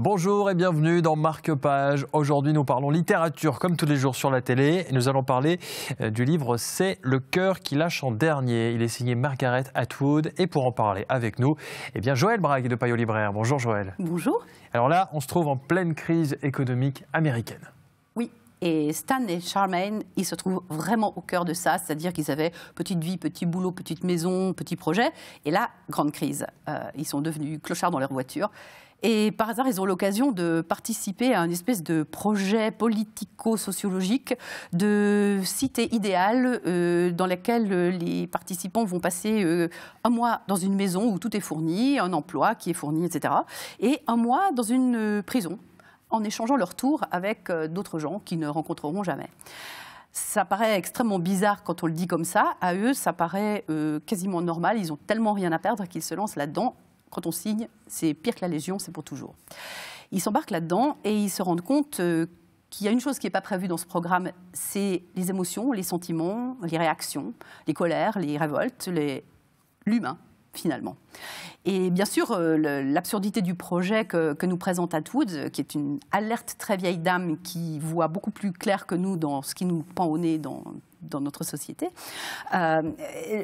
Bonjour et bienvenue dans Marque Page. Aujourd'hui, nous parlons littérature comme tous les jours sur la télé. Et nous allons parler euh, du livre C'est le cœur qui lâche en dernier. Il est signé Margaret Atwood. Et pour en parler avec nous, eh bien Joël Brague de Payot Libraire. Bonjour Joël. Bonjour. Alors là, on se trouve en pleine crise économique américaine. Oui, et Stan et Charmaine, ils se trouvent vraiment au cœur de ça, c'est-à-dire qu'ils avaient petite vie, petit boulot, petite maison, petit projet, et là, grande crise. Euh, ils sont devenus clochards dans leur voiture. Et par hasard, ils ont l'occasion de participer à une espèce de projet politico-sociologique de cité idéale euh, dans laquelle euh, les participants vont passer euh, un mois dans une maison où tout est fourni, un emploi qui est fourni, etc. Et un mois dans une prison en échangeant leur tour avec d'autres gens qu'ils ne rencontreront jamais ça paraît extrêmement bizarre quand on le dit comme ça. À eux, ça paraît quasiment normal. Ils ont tellement rien à perdre qu'ils se lancent là-dedans quand on signe, c'est pire que la Légion, c'est pour toujours. Ils s'embarquent là-dedans et ils se rendent compte euh, qu'il y a une chose qui n'est pas prévue dans ce programme, c'est les émotions, les sentiments, les réactions, les colères, les révoltes, l'humain. finalement. Et bien sûr, euh, l'absurdité du projet que, nous présente Atwood, qui est une alerte très vieille dame qui voit beaucoup plus clair que nous dans ce qui nous pend au nez dans, notre société, euh,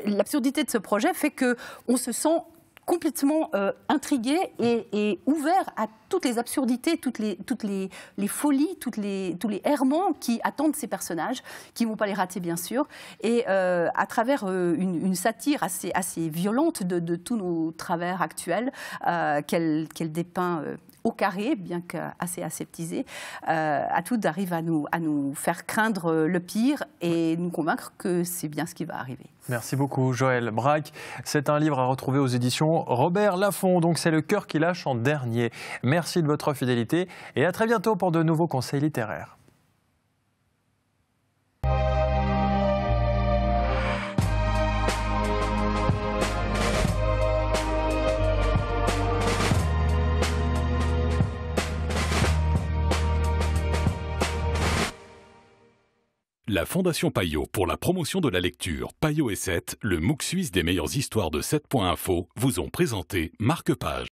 l'absurdité de ce projet fait que se sent complètement euh, intrigué et, ouvert à toutes les absurdités, toutes les, toutes les, les folies, toutes les, tous les errements qui attendent ces personnages, qui ne vont pas les rater bien sûr, et euh, à travers euh, une, satire assez, assez violente de, de tous nos travers actuels euh, qu'elle dépeint au carré, bien qu'assez aseptisé, euh, tout arrive à nous, à nous faire craindre le pire et nous convaincre que c'est bien ce qui va arriver. Merci beaucoup, Joël Braque. C'est un livre à retrouver aux éditions Robert Laffont. Donc, c'est le cœur qui lâche en dernier. Merci de votre fidélité et à très bientôt pour de nouveaux conseils littéraires. La Fondation Payot pour la promotion de la lecture Payot et 7, le MOOC suisse des meilleures histoires de 7.info, vous ont présenté Marque-Page.